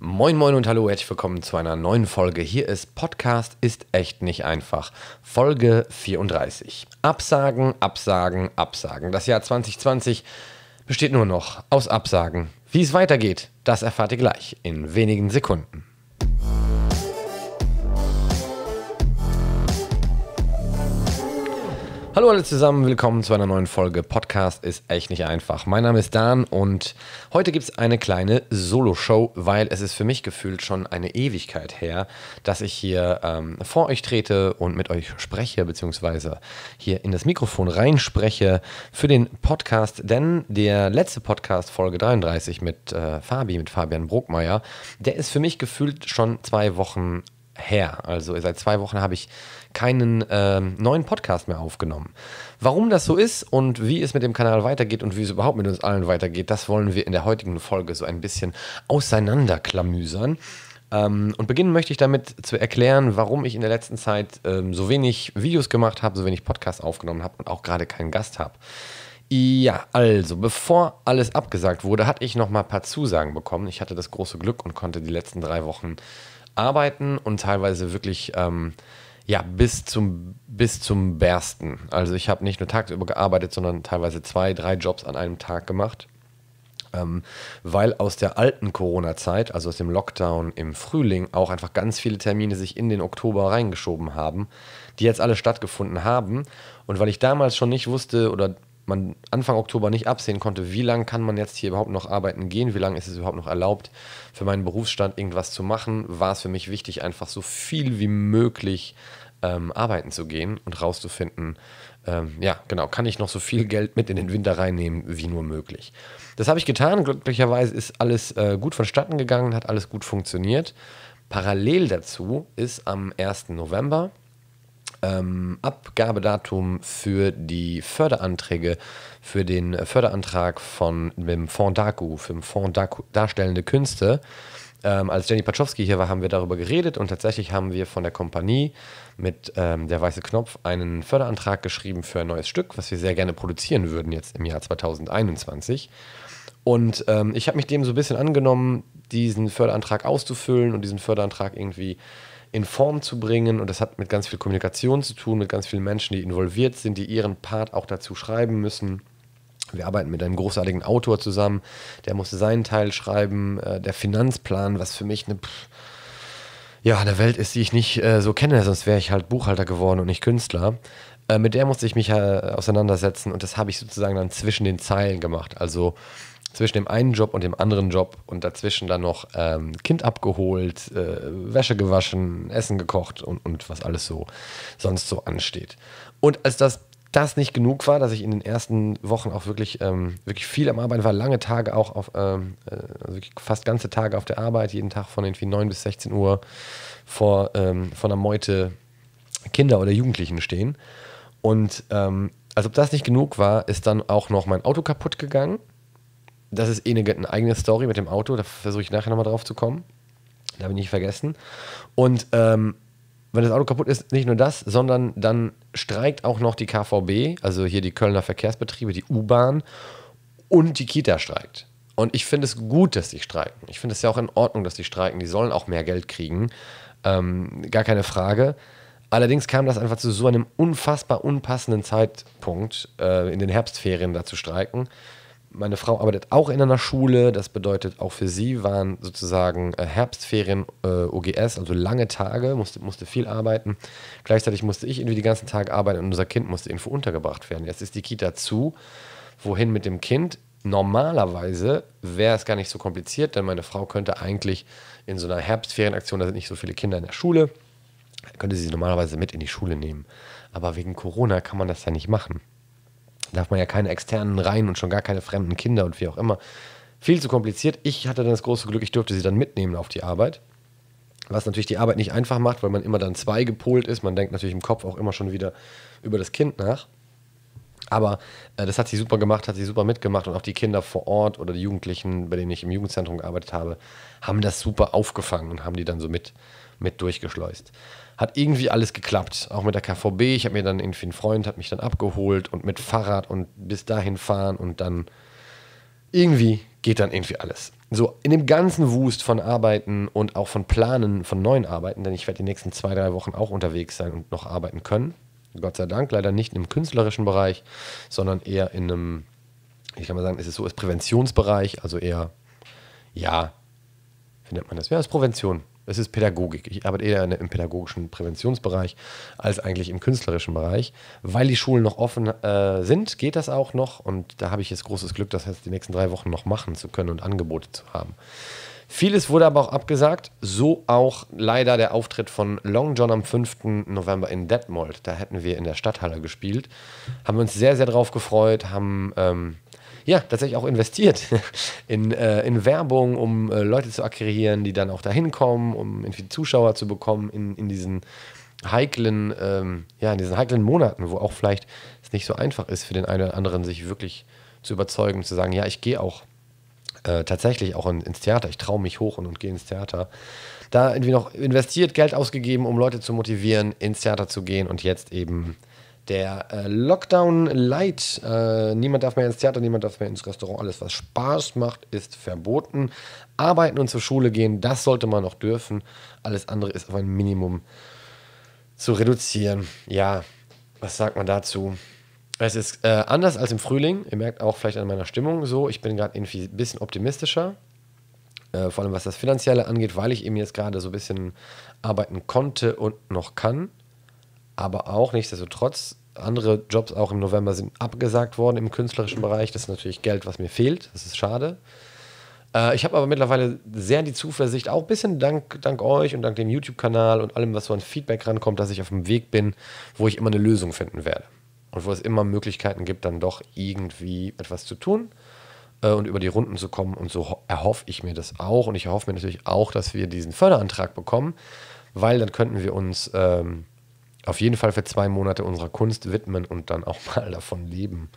Moin, moin und hallo, herzlich willkommen zu einer neuen Folge. Hier ist Podcast ist echt nicht einfach. Folge 34. Absagen, Absagen, Absagen. Das Jahr 2020 besteht nur noch aus Absagen. Wie es weitergeht, das erfahrt ihr gleich in wenigen Sekunden. Hallo alle zusammen, willkommen zu einer neuen Folge. Podcast ist echt nicht einfach. Mein Name ist Dan und heute gibt es eine kleine Solo-Show, weil es ist für mich gefühlt schon eine Ewigkeit her, dass ich hier ähm, vor euch trete und mit euch spreche, beziehungsweise hier in das Mikrofon reinspreche für den Podcast. Denn der letzte Podcast, Folge 33 mit äh, Fabi, mit Fabian Bruckmeier, der ist für mich gefühlt schon zwei Wochen her. Also seit zwei Wochen habe ich keinen ähm, neuen Podcast mehr aufgenommen. Warum das so ist und wie es mit dem Kanal weitergeht und wie es überhaupt mit uns allen weitergeht, das wollen wir in der heutigen Folge so ein bisschen auseinanderklamüsern. Ähm, und beginnen möchte ich damit zu erklären, warum ich in der letzten Zeit ähm, so wenig Videos gemacht habe, so wenig Podcasts aufgenommen habe und auch gerade keinen Gast habe. Ja, also, bevor alles abgesagt wurde, hatte ich noch mal ein paar Zusagen bekommen. Ich hatte das große Glück und konnte die letzten drei Wochen arbeiten und teilweise wirklich ähm, ja, bis zum, bis zum Bersten. Also ich habe nicht nur tagsüber gearbeitet, sondern teilweise zwei, drei Jobs an einem Tag gemacht. Ähm, weil aus der alten Corona-Zeit, also aus dem Lockdown im Frühling, auch einfach ganz viele Termine sich in den Oktober reingeschoben haben, die jetzt alle stattgefunden haben. Und weil ich damals schon nicht wusste oder man Anfang Oktober nicht absehen konnte, wie lange kann man jetzt hier überhaupt noch arbeiten gehen, wie lange ist es überhaupt noch erlaubt, für meinen Berufsstand irgendwas zu machen, war es für mich wichtig, einfach so viel wie möglich ähm, arbeiten zu gehen und rauszufinden, ähm, ja, genau, kann ich noch so viel Geld mit in den Winter reinnehmen, wie nur möglich. Das habe ich getan. Glücklicherweise ist alles äh, gut vonstatten gegangen, hat alles gut funktioniert. Parallel dazu ist am 1. November ähm, Abgabedatum für die Förderanträge, für den Förderantrag von dem Fonds DAKU, für den Fonds DAKU, Darstellende Künste. Ähm, als Jenny Patschowski hier war, haben wir darüber geredet und tatsächlich haben wir von der Kompanie mit ähm, der Weiße Knopf einen Förderantrag geschrieben für ein neues Stück, was wir sehr gerne produzieren würden jetzt im Jahr 2021. Und ähm, ich habe mich dem so ein bisschen angenommen, diesen Förderantrag auszufüllen und diesen Förderantrag irgendwie in Form zu bringen. Und das hat mit ganz viel Kommunikation zu tun, mit ganz vielen Menschen, die involviert sind, die ihren Part auch dazu schreiben müssen. Wir arbeiten mit einem großartigen Autor zusammen, der muss seinen Teil schreiben, äh, der Finanzplan, was für mich eine, ja, eine Welt ist, die ich nicht äh, so kenne, sonst wäre ich halt Buchhalter geworden und nicht Künstler äh, mit der musste ich mich auseinandersetzen und das habe ich sozusagen dann zwischen den Zeilen gemacht. Also zwischen dem einen Job und dem anderen Job und dazwischen dann noch ähm, Kind abgeholt, äh, Wäsche gewaschen, Essen gekocht und, und was alles so sonst so ansteht. Und als das das nicht genug war, dass ich in den ersten Wochen auch wirklich, ähm, wirklich viel am Arbeiten war, lange Tage auch auf, ähm, äh, also fast ganze Tage auf der Arbeit, jeden Tag von irgendwie 9 bis 16 Uhr vor, ähm, vor einer Meute Kinder oder Jugendlichen stehen. Und ähm, als ob das nicht genug war, ist dann auch noch mein Auto kaputt gegangen das ist eh eine, eine eigene Story mit dem Auto, da versuche ich nachher nochmal drauf zu kommen. Da habe ich nicht vergessen. Und ähm, wenn das Auto kaputt ist, nicht nur das, sondern dann streikt auch noch die KVB, also hier die Kölner Verkehrsbetriebe, die U-Bahn und die Kita streikt. Und ich finde es gut, dass die streiken. Ich finde es ja auch in Ordnung, dass die streiken. Die sollen auch mehr Geld kriegen. Ähm, gar keine Frage. Allerdings kam das einfach zu so einem unfassbar unpassenden Zeitpunkt, äh, in den Herbstferien da zu streiken meine Frau arbeitet auch in einer Schule. Das bedeutet, auch für sie waren sozusagen äh, Herbstferien äh, OGS, also lange Tage, musste, musste viel arbeiten. Gleichzeitig musste ich irgendwie die ganzen Tage arbeiten und unser Kind musste irgendwo untergebracht werden. Jetzt ist die Kita zu. Wohin mit dem Kind? Normalerweise wäre es gar nicht so kompliziert, denn meine Frau könnte eigentlich in so einer Herbstferienaktion, da sind nicht so viele Kinder in der Schule, könnte sie normalerweise mit in die Schule nehmen. Aber wegen Corona kann man das ja nicht machen darf man ja keine externen rein und schon gar keine fremden Kinder und wie auch immer. Viel zu kompliziert. Ich hatte dann das große Glück, ich durfte sie dann mitnehmen auf die Arbeit. Was natürlich die Arbeit nicht einfach macht, weil man immer dann zwei gepolt ist. Man denkt natürlich im Kopf auch immer schon wieder über das Kind nach. Aber äh, das hat sie super gemacht, hat sie super mitgemacht und auch die Kinder vor Ort oder die Jugendlichen, bei denen ich im Jugendzentrum gearbeitet habe, haben das super aufgefangen und haben die dann so mit mit durchgeschleust. Hat irgendwie alles geklappt, auch mit der KVB. Ich habe mir dann irgendwie einen Freund, hat mich dann abgeholt und mit Fahrrad und bis dahin fahren und dann irgendwie geht dann irgendwie alles. So, in dem ganzen Wust von Arbeiten und auch von Planen von neuen Arbeiten, denn ich werde die nächsten zwei, drei Wochen auch unterwegs sein und noch arbeiten können. Gott sei Dank, leider nicht im künstlerischen Bereich, sondern eher in einem, ich kann mal sagen, es ist so, ist Präventionsbereich, also eher, ja, wie nennt man das? Ja, ist Prävention. Es ist Pädagogik. Ich arbeite eher im pädagogischen Präventionsbereich als eigentlich im künstlerischen Bereich. Weil die Schulen noch offen äh, sind, geht das auch noch. Und da habe ich jetzt großes Glück, das heißt, die nächsten drei Wochen noch machen zu können und Angebote zu haben. Vieles wurde aber auch abgesagt, so auch leider der Auftritt von Long John am 5. November in Detmold. Da hätten wir in der Stadthalle gespielt. Haben uns sehr, sehr drauf gefreut, haben ähm, ja, tatsächlich auch investiert in, äh, in Werbung, um äh, Leute zu akquirieren, die dann auch dahin kommen, um irgendwie Zuschauer zu bekommen in, in diesen heiklen, ähm, ja, in diesen heiklen Monaten, wo auch vielleicht es nicht so einfach ist für den einen oder anderen, sich wirklich zu überzeugen, zu sagen, ja, ich gehe auch äh, tatsächlich auch in, ins Theater, ich traue mich hoch und, und gehe ins Theater. Da irgendwie noch investiert, Geld ausgegeben, um Leute zu motivieren, ins Theater zu gehen und jetzt eben der äh, Lockdown Light. Äh, niemand darf mehr ins Theater, niemand darf mehr ins Restaurant. Alles, was Spaß macht, ist verboten. Arbeiten und zur Schule gehen, das sollte man noch dürfen. Alles andere ist auf ein Minimum zu reduzieren. Ja, was sagt man dazu? Es ist äh, anders als im Frühling. Ihr merkt auch vielleicht an meiner Stimmung so. Ich bin gerade irgendwie ein bisschen optimistischer. Äh, vor allem was das Finanzielle angeht, weil ich eben jetzt gerade so ein bisschen arbeiten konnte und noch kann aber auch nichtsdestotrotz, andere Jobs auch im November sind abgesagt worden im künstlerischen Bereich. Das ist natürlich Geld, was mir fehlt. Das ist schade. Äh, ich habe aber mittlerweile sehr die Zuversicht, auch ein bisschen dank, dank euch und dank dem YouTube-Kanal und allem, was so an Feedback rankommt, dass ich auf dem Weg bin, wo ich immer eine Lösung finden werde. Und wo es immer Möglichkeiten gibt, dann doch irgendwie etwas zu tun äh, und über die Runden zu kommen. Und so erhoffe ich mir das auch. Und ich erhoffe mir natürlich auch, dass wir diesen Förderantrag bekommen, weil dann könnten wir uns. Ähm, auf jeden Fall für zwei Monate unserer Kunst widmen und dann auch mal davon leben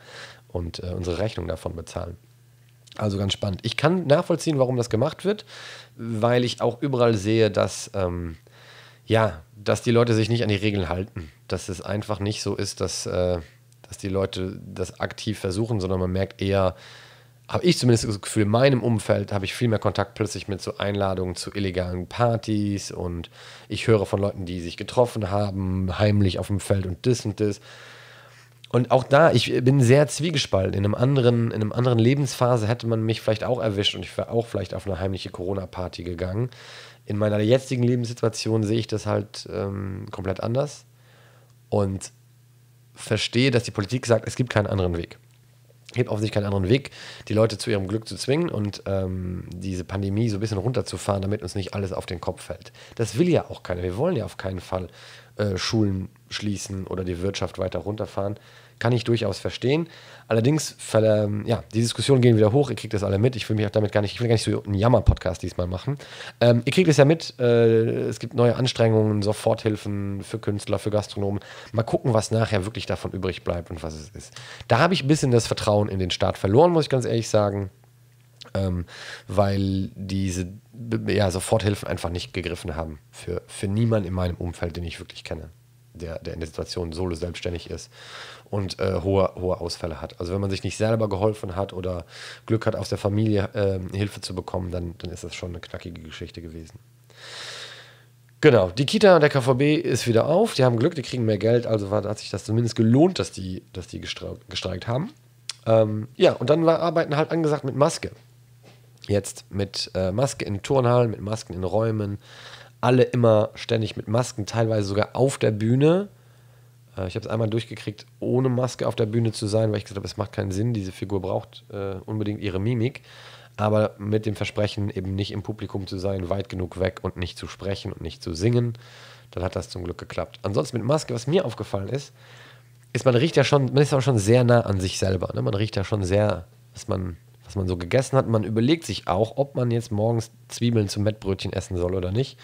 und äh, unsere Rechnung davon bezahlen. Also ganz spannend. Ich kann nachvollziehen, warum das gemacht wird, weil ich auch überall sehe, dass, ähm, ja, dass die Leute sich nicht an die Regeln halten. Dass es einfach nicht so ist, dass, äh, dass die Leute das aktiv versuchen, sondern man merkt eher, habe ich zumindest das Gefühl, in meinem Umfeld habe ich viel mehr Kontakt plötzlich mit so Einladungen zu illegalen Partys und ich höre von Leuten, die sich getroffen haben, heimlich auf dem Feld und das und das. Und auch da, ich bin sehr zwiegespalten. In, einem anderen, in einem anderen Lebensphase hätte man mich vielleicht auch erwischt und ich wäre auch vielleicht auf eine heimliche Corona-Party gegangen. In meiner jetzigen Lebenssituation sehe ich das halt ähm, komplett anders und verstehe, dass die Politik sagt, es gibt keinen anderen Weg gibt offensichtlich keinen anderen Weg, die Leute zu ihrem Glück zu zwingen und ähm, diese Pandemie so ein bisschen runterzufahren, damit uns nicht alles auf den Kopf fällt. Das will ja auch keiner. Wir wollen ja auf keinen Fall äh, Schulen schließen oder die Wirtschaft weiter runterfahren. Kann ich durchaus verstehen. Allerdings, ähm, ja, die Diskussionen gehen wieder hoch. Ihr kriegt das alle mit. Ich will mich auch damit gar nicht, ich will gar nicht so einen Jammer-Podcast diesmal machen. Ähm, ihr kriegt es ja mit. Äh, es gibt neue Anstrengungen, Soforthilfen für Künstler, für Gastronomen. Mal gucken, was nachher wirklich davon übrig bleibt und was es ist. Da habe ich ein bisschen das Vertrauen in den Staat verloren, muss ich ganz ehrlich sagen. Ähm, weil diese ja, Soforthilfen einfach nicht gegriffen haben. Für, für niemanden in meinem Umfeld, den ich wirklich kenne der, der in der Situation solo selbstständig ist und äh, hohe, hohe Ausfälle hat. Also wenn man sich nicht selber geholfen hat oder Glück hat, aus der Familie äh, Hilfe zu bekommen, dann, dann ist das schon eine knackige Geschichte gewesen. Genau, die Kita und der KVB ist wieder auf. Die haben Glück, die kriegen mehr Geld. Also war, hat sich das zumindest gelohnt, dass die, dass die gestreikt haben. Ähm, ja, und dann war Arbeiten halt angesagt mit Maske. Jetzt mit äh, Maske in Turnhallen, mit Masken in Räumen, alle immer ständig mit Masken, teilweise sogar auf der Bühne. Äh, ich habe es einmal durchgekriegt, ohne Maske auf der Bühne zu sein, weil ich gesagt habe, es macht keinen Sinn, diese Figur braucht äh, unbedingt ihre Mimik, aber mit dem Versprechen, eben nicht im Publikum zu sein, weit genug weg und nicht zu sprechen und nicht zu singen. Dann hat das zum Glück geklappt. Ansonsten mit Maske, was mir aufgefallen ist, ist, man riecht ja schon, man ist auch schon sehr nah an sich selber. Ne? Man riecht ja schon sehr, dass man, was man so gegessen hat. Man überlegt sich auch, ob man jetzt morgens Zwiebeln zum Mettbrötchen essen soll oder nicht,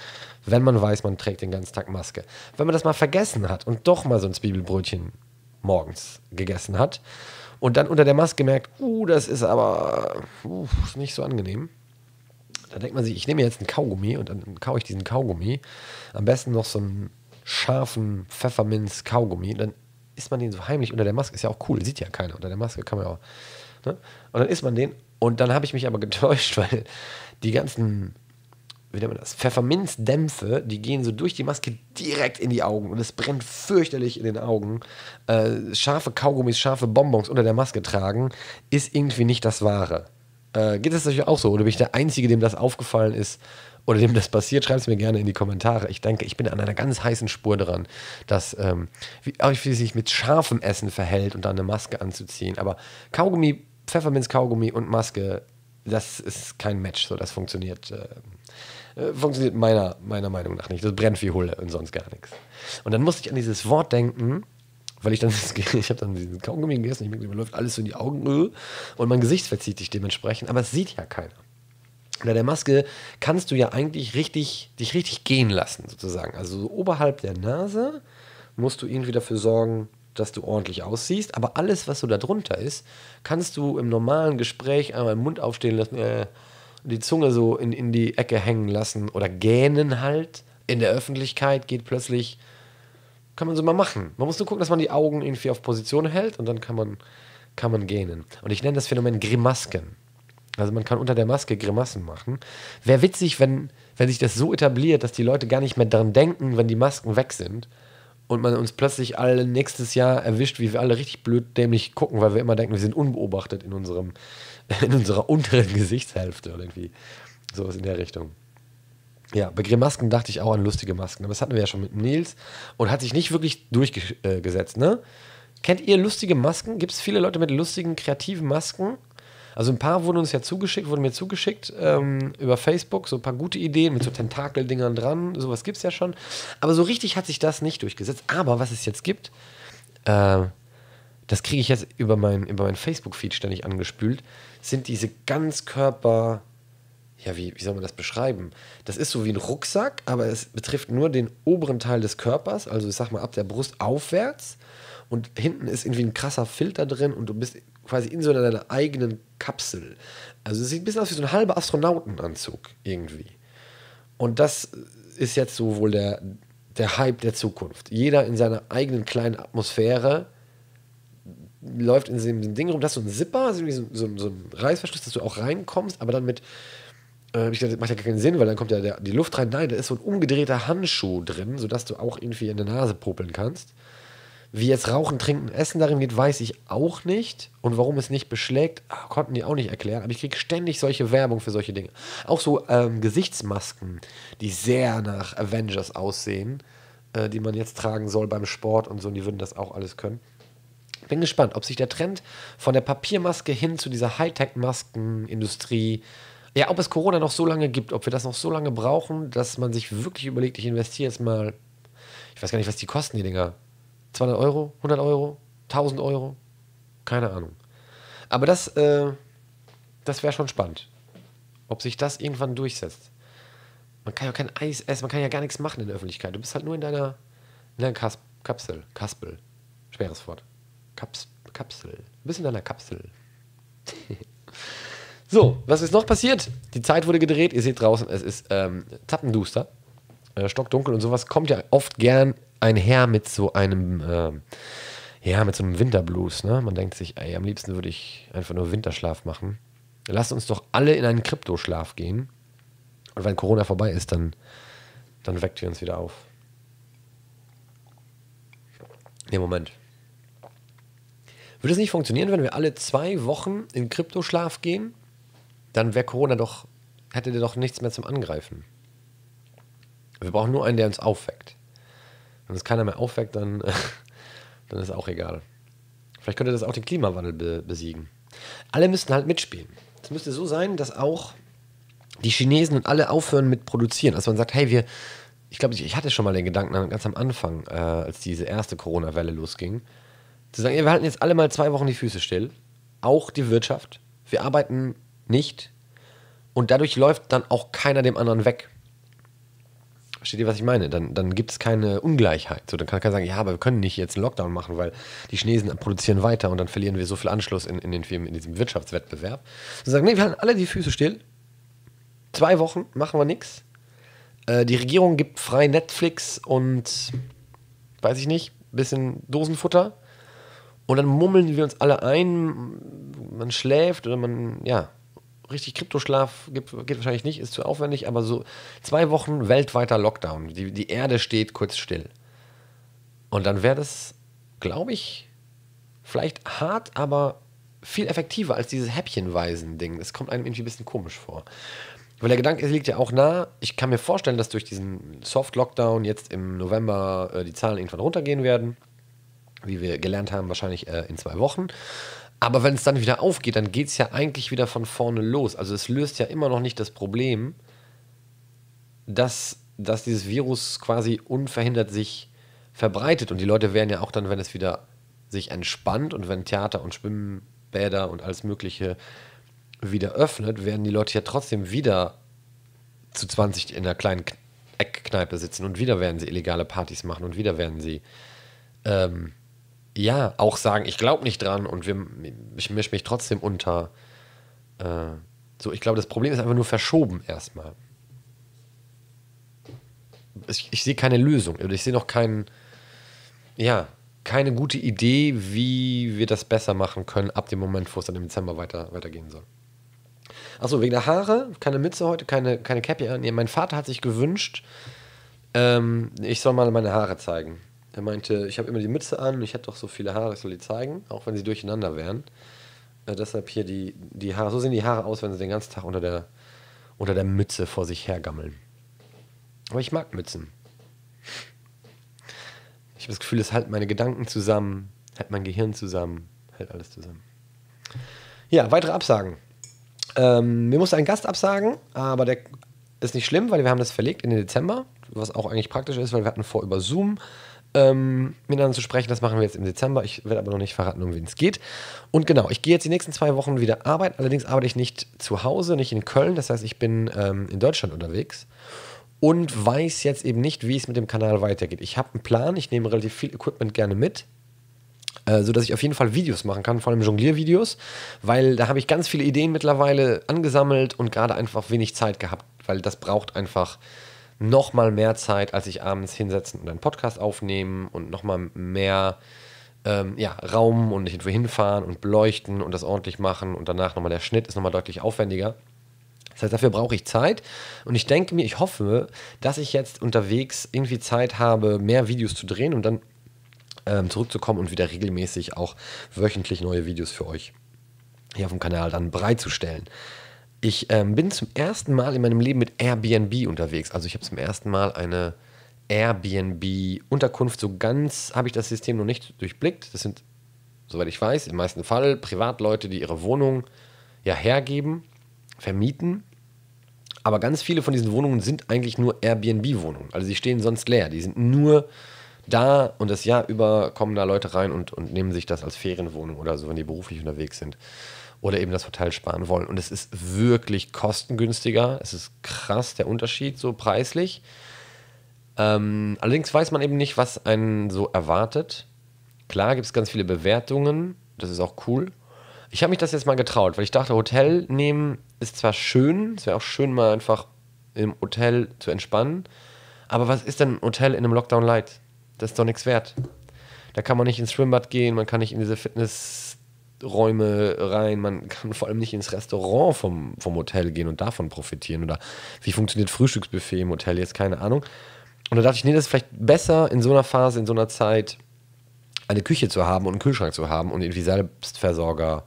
wenn man weiß, man trägt den ganzen Tag Maske. Wenn man das mal vergessen hat und doch mal so ein Zwiebelbrötchen morgens gegessen hat und dann unter der Maske merkt, uh, das ist aber uh, nicht so angenehm. Da denkt man sich, ich nehme jetzt einen Kaugummi und dann kaue ich diesen Kaugummi. Am besten noch so einen scharfen Pfefferminz-Kaugummi. Dann isst man den so heimlich unter der Maske. Ist ja auch cool, sieht ja keiner unter der Maske. Kann man ja auch Ne? Und dann isst man den. Und dann habe ich mich aber getäuscht, weil die ganzen, wie nennt man das, Pfefferminzdämpfe, die gehen so durch die Maske direkt in die Augen. Und es brennt fürchterlich in den Augen. Äh, scharfe Kaugummis, scharfe Bonbons unter der Maske tragen, ist irgendwie nicht das Wahre. Äh, geht es euch auch so? Oder bin ich der Einzige, dem das aufgefallen ist? oder dem das passiert, schreibt es mir gerne in die Kommentare. Ich denke, ich bin an einer ganz heißen Spur dran, dass ähm, wie, wie sich mit scharfem Essen verhält und da eine Maske anzuziehen. Aber Kaugummi, Pfefferminz, Kaugummi und Maske, das ist kein Match. So, das funktioniert. Äh, äh, funktioniert meiner, meiner Meinung nach nicht. Das brennt wie Hulle und sonst gar nichts. Und dann musste ich an dieses Wort denken, weil ich dann, ich habe dann diesen Kaugummi gegessen, ich mir läuft alles so in die Augen äh, und mein Gesicht verzieht sich dementsprechend, aber es sieht ja keiner unter der Maske kannst du ja eigentlich richtig, dich richtig gehen lassen, sozusagen. Also so oberhalb der Nase musst du irgendwie dafür sorgen, dass du ordentlich aussiehst, aber alles, was so darunter ist, kannst du im normalen Gespräch einmal im Mund aufstehen lassen, äh, die Zunge so in, in die Ecke hängen lassen oder gähnen halt. In der Öffentlichkeit geht plötzlich, kann man so mal machen. Man muss nur gucken, dass man die Augen irgendwie auf Position hält und dann kann man, kann man gähnen. Und ich nenne das Phänomen Grimasken. Also man kann unter der Maske Grimassen machen. Wäre witzig, wenn, wenn sich das so etabliert, dass die Leute gar nicht mehr dran denken, wenn die Masken weg sind und man uns plötzlich alle nächstes Jahr erwischt, wie wir alle richtig blöd dämlich gucken, weil wir immer denken, wir sind unbeobachtet in unserem, in unserer unteren Gesichtshälfte oder irgendwie. Sowas in der Richtung. Ja, bei Grimasken dachte ich auch an lustige Masken, aber das hatten wir ja schon mit Nils und hat sich nicht wirklich durchgesetzt, ne? Kennt ihr lustige Masken? Gibt es viele Leute mit lustigen, kreativen Masken? Also ein paar wurden uns ja zugeschickt, wurden mir zugeschickt ähm, mhm. über Facebook, so ein paar gute Ideen mit so Tentakeldingern dran, sowas gibt es ja schon. Aber so richtig hat sich das nicht durchgesetzt. Aber was es jetzt gibt, äh, das kriege ich jetzt über mein, über mein Facebook-Feed ständig angespült, sind diese Ganzkörper- ja, wie, wie soll man das beschreiben? Das ist so wie ein Rucksack, aber es betrifft nur den oberen Teil des Körpers, also ich sag mal ab der Brust aufwärts. Und hinten ist irgendwie ein krasser Filter drin und du bist quasi in so einer eigenen Kapsel. Also es sieht ein bisschen aus wie so ein halber Astronautenanzug irgendwie. Und das ist jetzt so wohl der, der Hype der Zukunft. Jeder in seiner eigenen kleinen Atmosphäre läuft in diesem Ding rum. Das ist so ein Zipper, so, so, so, ein Reißverschluss, dass du auch reinkommst, aber dann mit. Äh, ich dachte, das macht ja keinen Sinn, weil dann kommt ja der, die Luft rein. Nein, da ist so ein umgedrehter Handschuh drin, sodass du auch irgendwie in der Nase popeln kannst. Wie jetzt Rauchen, Trinken, Essen darin geht, weiß ich auch nicht. Und warum es nicht beschlägt, ah, konnten die auch nicht erklären. Aber ich kriege ständig solche Werbung für solche Dinge. Auch so ähm, Gesichtsmasken, die sehr nach Avengers aussehen, äh, die man jetzt tragen soll beim Sport und so. Und die würden das auch alles können. Bin gespannt, ob sich der Trend von der Papiermaske hin zu dieser Hightech-Maskenindustrie ja, ob es Corona noch so lange gibt, ob wir das noch so lange brauchen, dass man sich wirklich überlegt, ich investiere jetzt mal, ich weiß gar nicht, was die kosten, die Dinger. 200 Euro, 100 Euro, 1000 Euro, keine Ahnung. Aber das, äh, das wäre schon spannend, ob sich das irgendwann durchsetzt. Man kann ja kein Eis essen, man kann ja gar nichts machen in der Öffentlichkeit. Du bist halt nur in deiner, in deiner Kas Kapsel, Kaspel, schweres Wort. Kaps Kapsel. Du bist in deiner Kapsel. so, was ist noch passiert? Die Zeit wurde gedreht, ihr seht draußen, es ist ähm, tappenduster, äh, stockdunkel und sowas kommt ja oft gern einher mit so einem, äh, ja, mit so einem Winterblues. Ne? Man denkt sich, ey, am liebsten würde ich einfach nur Winterschlaf machen. Lasst uns doch alle in einen Kryptoschlaf gehen. Und wenn Corona vorbei ist, dann, dann weckt ihr uns wieder auf. Nee, Moment. Würde es nicht funktionieren, wenn wir alle zwei Wochen in Kryptoschlaf gehen? Dann wäre Corona doch, hätte der doch nichts mehr zum Angreifen. Wir brauchen nur einen, der uns aufweckt. Wenn es keiner mehr aufweckt, dann, dann ist auch egal. Vielleicht könnte das auch den Klimawandel be besiegen. Alle müssten halt mitspielen. Es müsste so sein, dass auch die Chinesen und alle aufhören mit produzieren. also man sagt, hey, wir, ich glaube, ich, hatte schon mal den Gedanken ganz am Anfang, äh, als diese erste Corona-Welle losging, zu sagen, ey, wir halten jetzt alle mal zwei Wochen die Füße still, auch die Wirtschaft. Wir arbeiten nicht und dadurch läuft dann auch keiner dem anderen weg. Versteht ihr, was ich meine? Dann, dann gibt es keine Ungleichheit. So, dann kann keiner sagen, ja, aber wir können nicht jetzt einen Lockdown machen, weil die Chinesen produzieren weiter und dann verlieren wir so viel Anschluss in, in, den Firmen, in diesem Wirtschaftswettbewerb. Und sagen, nee, wir halten alle die Füße still. Zwei Wochen machen wir nichts. Äh, die Regierung gibt frei Netflix und, weiß ich nicht, bisschen Dosenfutter. Und dann mummeln wir uns alle ein, man schläft oder man, ja, richtig Kryptoschlaf gibt, geht wahrscheinlich nicht, ist zu aufwendig, aber so zwei Wochen weltweiter Lockdown. Die, die Erde steht kurz still. Und dann wäre das, glaube ich, vielleicht hart, aber viel effektiver als dieses Häppchenweisen-Ding. Das kommt einem irgendwie ein bisschen komisch vor. Weil der Gedanke liegt ja auch nah, ich kann mir vorstellen, dass durch diesen Soft-Lockdown jetzt im November äh, die Zahlen irgendwann runtergehen werden. Wie wir gelernt haben, wahrscheinlich äh, in zwei Wochen. Aber wenn es dann wieder aufgeht, dann geht es ja eigentlich wieder von vorne los. Also es löst ja immer noch nicht das Problem, dass, dass dieses Virus quasi unverhindert sich verbreitet. Und die Leute werden ja auch dann, wenn es wieder sich entspannt und wenn Theater und Schwimmbäder und alles Mögliche wieder öffnet, werden die Leute ja trotzdem wieder zu 20 in einer kleinen Eckkneipe sitzen und wieder werden sie illegale Partys machen und wieder werden sie ähm, ja, auch sagen, ich glaube nicht dran und wir, ich mische mich trotzdem unter. Äh, so, ich glaube, das Problem ist einfach nur verschoben erstmal. Ich, ich sehe keine Lösung ich sehe noch keinen, ja, keine gute Idee, wie wir das besser machen können ab dem Moment, wo es dann im Dezember weiter, weitergehen soll. Achso, wegen der Haare, keine Mütze heute, keine, keine Cappy Nee, mein Vater hat sich gewünscht, ähm, ich soll mal meine Haare zeigen. Der meinte, ich habe immer die Mütze an und ich habe doch so viele Haare, ich soll die zeigen, auch wenn sie durcheinander wären. Äh, deshalb hier die, die Haare, so sehen die Haare aus, wenn sie den ganzen Tag unter der, unter der Mütze vor sich hergammeln. Aber ich mag Mützen. Ich habe das Gefühl, es halten meine Gedanken zusammen, hält mein Gehirn zusammen, hält alles zusammen. Ja, weitere Absagen. Ähm, mir musste ein Gast absagen, aber der ist nicht schlimm, weil wir haben das verlegt in den Dezember, was auch eigentlich praktisch ist, weil wir hatten vor, über Zoom ähm, miteinander zu sprechen. Das machen wir jetzt im Dezember. Ich werde aber noch nicht verraten, um wen es geht. Und genau, ich gehe jetzt die nächsten zwei Wochen wieder arbeiten. Allerdings arbeite ich nicht zu Hause, nicht in Köln. Das heißt, ich bin ähm, in Deutschland unterwegs und weiß jetzt eben nicht, wie es mit dem Kanal weitergeht. Ich habe einen Plan. Ich nehme relativ viel Equipment gerne mit äh, so dass ich auf jeden Fall Videos machen kann, vor allem Jongliervideos, weil da habe ich ganz viele Ideen mittlerweile angesammelt und gerade einfach wenig Zeit gehabt, weil das braucht einfach noch mal mehr Zeit, als ich abends hinsetzen und einen Podcast aufnehmen und noch mal mehr ähm, ja, Raum und irgendwo hinfahren und beleuchten und das ordentlich machen und danach nochmal der Schnitt ist nochmal deutlich aufwendiger. Das heißt, dafür brauche ich Zeit und ich denke mir, ich hoffe, dass ich jetzt unterwegs irgendwie Zeit habe, mehr Videos zu drehen und dann ähm, zurückzukommen und wieder regelmäßig auch wöchentlich neue Videos für euch hier auf dem Kanal dann bereitzustellen. Ich ähm, bin zum ersten Mal in meinem Leben mit Airbnb unterwegs. Also ich habe zum ersten Mal eine Airbnb-Unterkunft. So ganz habe ich das System noch nicht durchblickt. Das sind, soweit ich weiß, im meisten Fall Privatleute, die ihre Wohnung ja hergeben, vermieten. Aber ganz viele von diesen Wohnungen sind eigentlich nur Airbnb-Wohnungen. Also sie stehen sonst leer. Die sind nur da und das Jahr über kommen da Leute rein und, und nehmen sich das als Ferienwohnung oder so, wenn die beruflich unterwegs sind oder eben das Hotel sparen wollen. Und es ist wirklich kostengünstiger. Es ist krass der Unterschied so preislich. Ähm, allerdings weiß man eben nicht, was einen so erwartet. Klar gibt es ganz viele Bewertungen. Das ist auch cool. Ich habe mich das jetzt mal getraut, weil ich dachte, Hotel nehmen ist zwar schön, es wäre auch schön, mal einfach im Hotel zu entspannen, aber was ist denn ein Hotel in einem Lockdown Light? Das ist doch nichts wert. Da kann man nicht ins Schwimmbad gehen, man kann nicht in diese Fitness Räume rein, man kann vor allem nicht ins Restaurant vom, vom Hotel gehen und davon profitieren. Oder wie funktioniert Frühstücksbuffet im Hotel jetzt, keine Ahnung. Und da dachte ich, nee, das ist vielleicht besser in so einer Phase, in so einer Zeit, eine Küche zu haben und einen Kühlschrank zu haben und irgendwie Selbstversorger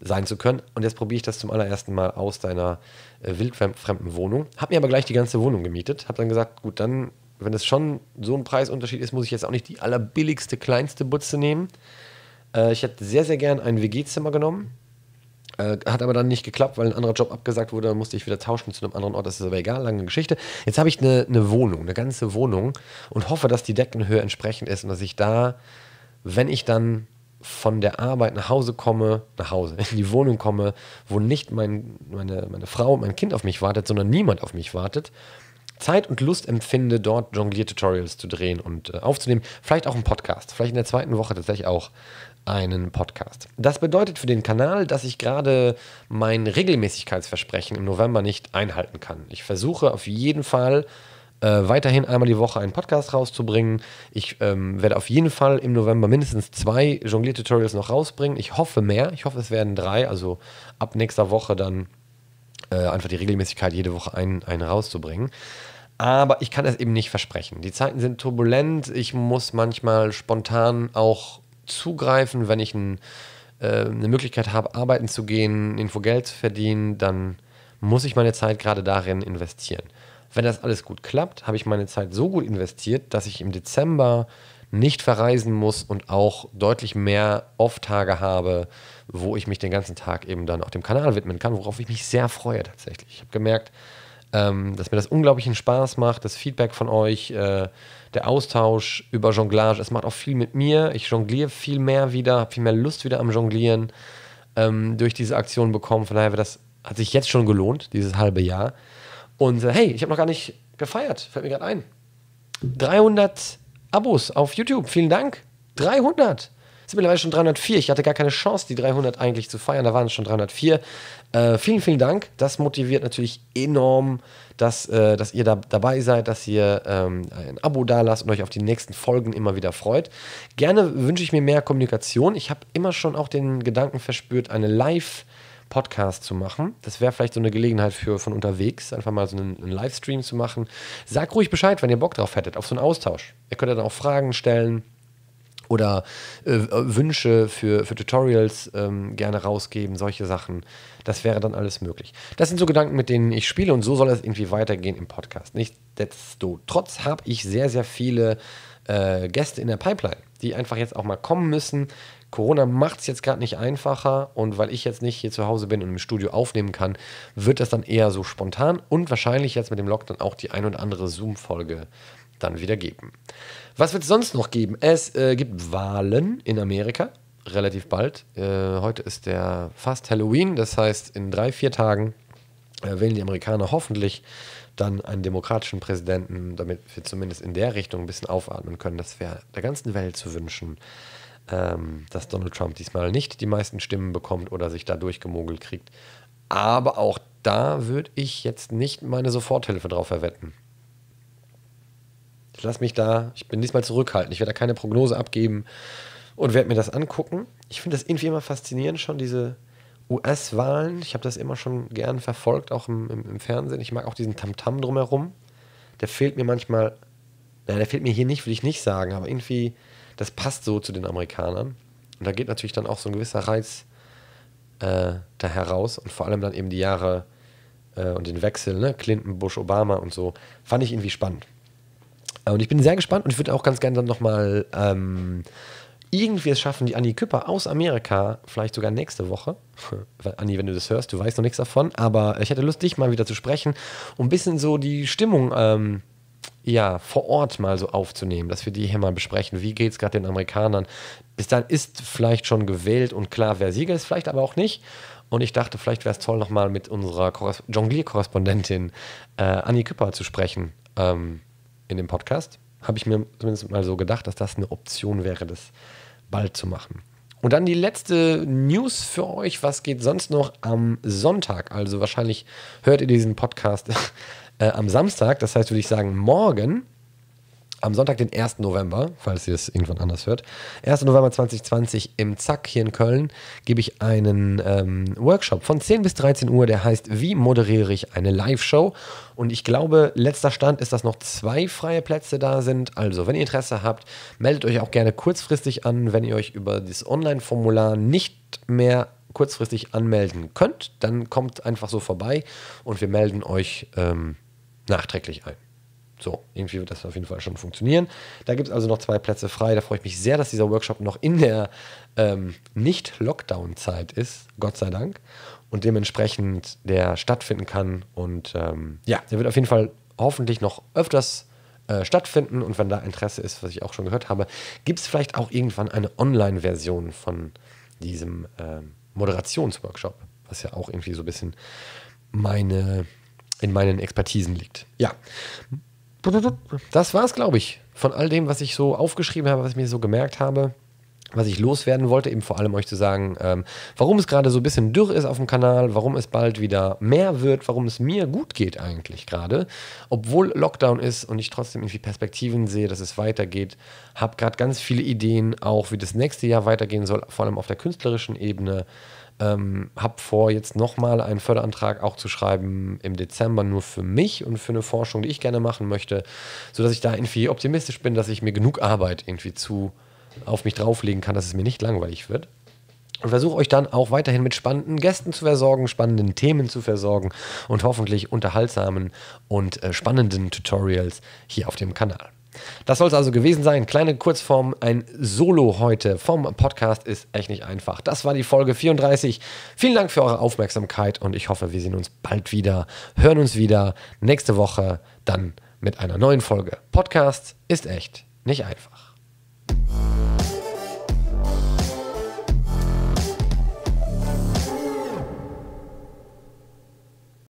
sein zu können. Und jetzt probiere ich das zum allerersten Mal aus deiner äh, wildfremden Wohnung. Habe mir aber gleich die ganze Wohnung gemietet. Habe dann gesagt, gut, dann, wenn es schon so ein Preisunterschied ist, muss ich jetzt auch nicht die allerbilligste, kleinste Butze nehmen äh, ich hätte sehr, sehr gern ein WG-Zimmer genommen. Äh, hat aber dann nicht geklappt, weil ein anderer Job abgesagt wurde. Dann musste ich wieder tauschen zu einem anderen Ort. Das ist aber egal, lange Geschichte. Jetzt habe ich eine, eine Wohnung, eine ganze Wohnung und hoffe, dass die Deckenhöhe entsprechend ist und dass ich da, wenn ich dann von der Arbeit nach Hause komme, nach Hause, in die Wohnung komme, wo nicht mein, meine, meine Frau und mein Kind auf mich wartet, sondern niemand auf mich wartet, Zeit und Lust empfinde, dort Jonglier-Tutorials zu drehen und äh, aufzunehmen. Vielleicht auch einen Podcast. Vielleicht in der zweiten Woche tatsächlich auch einen Podcast. Das bedeutet für den Kanal, dass ich gerade mein Regelmäßigkeitsversprechen im November nicht einhalten kann. Ich versuche auf jeden Fall äh, weiterhin einmal die Woche einen Podcast rauszubringen. Ich ähm, werde auf jeden Fall im November mindestens zwei Jonglier-Tutorials noch rausbringen. Ich hoffe mehr. Ich hoffe, es werden drei. Also ab nächster Woche dann äh, einfach die Regelmäßigkeit, jede Woche einen, einen rauszubringen aber ich kann es eben nicht versprechen. Die Zeiten sind turbulent, ich muss manchmal spontan auch zugreifen, wenn ich ein, äh, eine Möglichkeit habe, arbeiten zu gehen, irgendwo Geld zu verdienen, dann muss ich meine Zeit gerade darin investieren. Wenn das alles gut klappt, habe ich meine Zeit so gut investiert, dass ich im Dezember nicht verreisen muss und auch deutlich mehr Off-Tage habe, wo ich mich den ganzen Tag eben dann auch dem Kanal widmen kann, worauf ich mich sehr freue tatsächlich. Ich habe gemerkt, ähm, dass mir das unglaublichen Spaß macht, das Feedback von euch, äh, der Austausch über Jonglage. Es macht auch viel mit mir. Ich jongliere viel mehr wieder, habe viel mehr Lust wieder am Jonglieren ähm, durch diese Aktion bekommen. Von daher, das hat sich jetzt schon gelohnt, dieses halbe Jahr. Und äh, hey, ich habe noch gar nicht gefeiert, fällt mir gerade ein. 300 Abos auf YouTube, vielen Dank. 300! sind mittlerweile schon 304. Ich hatte gar keine Chance, die 300 eigentlich zu feiern. Da waren es schon 304. Äh, vielen, vielen Dank. Das motiviert natürlich enorm, dass, äh, dass ihr da dabei seid, dass ihr ähm, ein Abo da lasst und euch auf die nächsten Folgen immer wieder freut. Gerne wünsche ich mir mehr Kommunikation. Ich habe immer schon auch den Gedanken verspürt, eine Live- Podcast zu machen. Das wäre vielleicht so eine Gelegenheit für von unterwegs, einfach mal so einen, einen, Livestream zu machen. Sag ruhig Bescheid, wenn ihr Bock drauf hättet, auf so einen Austausch. Ihr könnt ja dann auch Fragen stellen oder äh, Wünsche für, für Tutorials ähm, gerne rausgeben, solche Sachen. Das wäre dann alles möglich. Das sind so Gedanken, mit denen ich spiele und so soll es irgendwie weitergehen im Podcast. Nichtsdestotrotz habe ich sehr, sehr viele äh, Gäste in der Pipeline, die einfach jetzt auch mal kommen müssen. Corona macht es jetzt gerade nicht einfacher und weil ich jetzt nicht hier zu Hause bin und im Studio aufnehmen kann, wird das dann eher so spontan und wahrscheinlich jetzt mit dem Lockdown auch die ein oder andere Zoom-Folge dann wieder geben. Was wird es sonst noch geben? Es äh, gibt Wahlen in Amerika, relativ bald. Äh, heute ist der fast Halloween, das heißt, in drei, vier Tagen äh, wählen die Amerikaner hoffentlich dann einen demokratischen Präsidenten, damit wir zumindest in der Richtung ein bisschen aufatmen können. Das wäre der ganzen Welt zu wünschen, ähm, dass Donald Trump diesmal nicht die meisten Stimmen bekommt oder sich da durchgemogelt kriegt. Aber auch da würde ich jetzt nicht meine Soforthilfe drauf verwetten. Ich lasse mich da, ich bin diesmal zurückhaltend. Ich werde da keine Prognose abgeben und werde mir das angucken. Ich finde das irgendwie immer faszinierend, schon diese US-Wahlen. Ich habe das immer schon gern verfolgt, auch im, im, im Fernsehen. Ich mag auch diesen Tamtam -Tam drumherum. Der fehlt mir manchmal, naja, der fehlt mir hier nicht, will ich nicht sagen, aber irgendwie, das passt so zu den Amerikanern. Und da geht natürlich dann auch so ein gewisser Reiz äh, da heraus und vor allem dann eben die Jahre äh, und den Wechsel, ne? Clinton, Bush, Obama und so, fand ich irgendwie spannend. Und ich bin sehr gespannt und ich würde auch ganz gerne dann nochmal ähm, irgendwie es schaffen, die Annie Küpper aus Amerika, vielleicht sogar nächste Woche, weil Anni, wenn du das hörst, du weißt noch nichts davon, aber ich hätte Lust, dich mal wieder zu sprechen und um ein bisschen so die Stimmung ähm, ja, vor Ort mal so aufzunehmen, dass wir die hier mal besprechen. Wie geht es gerade den Amerikanern? Bis dann ist vielleicht schon gewählt und klar, wer Sieger ist, vielleicht aber auch nicht. Und ich dachte, vielleicht wäre es toll, nochmal mit unserer Jonglier-Korrespondentin äh, Annie Küpper zu sprechen. Ähm, in dem Podcast. Habe ich mir zumindest mal so gedacht, dass das eine Option wäre, das bald zu machen. Und dann die letzte News für euch. Was geht sonst noch am Sonntag? Also wahrscheinlich hört ihr diesen Podcast äh, am Samstag. Das heißt, würde ich sagen, morgen am Sonntag, den 1. November, falls ihr es irgendwann anders hört, 1. November 2020 im Zack hier in Köln, gebe ich einen ähm, Workshop von 10 bis 13 Uhr, der heißt Wie moderiere ich eine Live-Show? Und ich glaube, letzter Stand ist, dass noch zwei freie Plätze da sind. Also, wenn ihr Interesse habt, meldet euch auch gerne kurzfristig an. Wenn ihr euch über das Online-Formular nicht mehr kurzfristig anmelden könnt, dann kommt einfach so vorbei und wir melden euch ähm, nachträglich ein. So, irgendwie wird das auf jeden Fall schon funktionieren. Da gibt es also noch zwei Plätze frei. Da freue ich mich sehr, dass dieser Workshop noch in der ähm, Nicht-Lockdown-Zeit ist, Gott sei Dank. Und dementsprechend der stattfinden kann. Und ähm, ja, der wird auf jeden Fall hoffentlich noch öfters äh, stattfinden. Und wenn da Interesse ist, was ich auch schon gehört habe, gibt es vielleicht auch irgendwann eine Online-Version von diesem äh, Moderationsworkshop, was ja auch irgendwie so ein bisschen meine in meinen Expertisen liegt. Ja, das war es, glaube ich, von all dem, was ich so aufgeschrieben habe, was ich mir so gemerkt habe was ich loswerden wollte, eben vor allem euch zu sagen, ähm, warum es gerade so ein bisschen dürr ist auf dem Kanal, warum es bald wieder mehr wird, warum es mir gut geht eigentlich gerade, obwohl Lockdown ist und ich trotzdem irgendwie Perspektiven sehe, dass es weitergeht, habe gerade ganz viele Ideen auch, wie das nächste Jahr weitergehen soll, vor allem auf der künstlerischen Ebene. Ähm, habe vor, jetzt nochmal einen Förderantrag auch zu schreiben im Dezember nur für mich und für eine Forschung, die ich gerne machen möchte, sodass ich da irgendwie optimistisch bin, dass ich mir genug Arbeit irgendwie zu auf mich drauflegen kann, dass es mir nicht langweilig wird. Und versuche euch dann auch weiterhin mit spannenden Gästen zu versorgen, spannenden Themen zu versorgen und hoffentlich unterhaltsamen und äh, spannenden Tutorials hier auf dem Kanal. Das soll es also gewesen sein. Kleine Kurzform, ein Solo heute vom Podcast ist echt nicht einfach. Das war die Folge 34. Vielen Dank für eure Aufmerksamkeit und ich hoffe, wir sehen uns bald wieder, hören uns wieder nächste Woche dann mit einer neuen Folge. Podcast ist echt nicht einfach.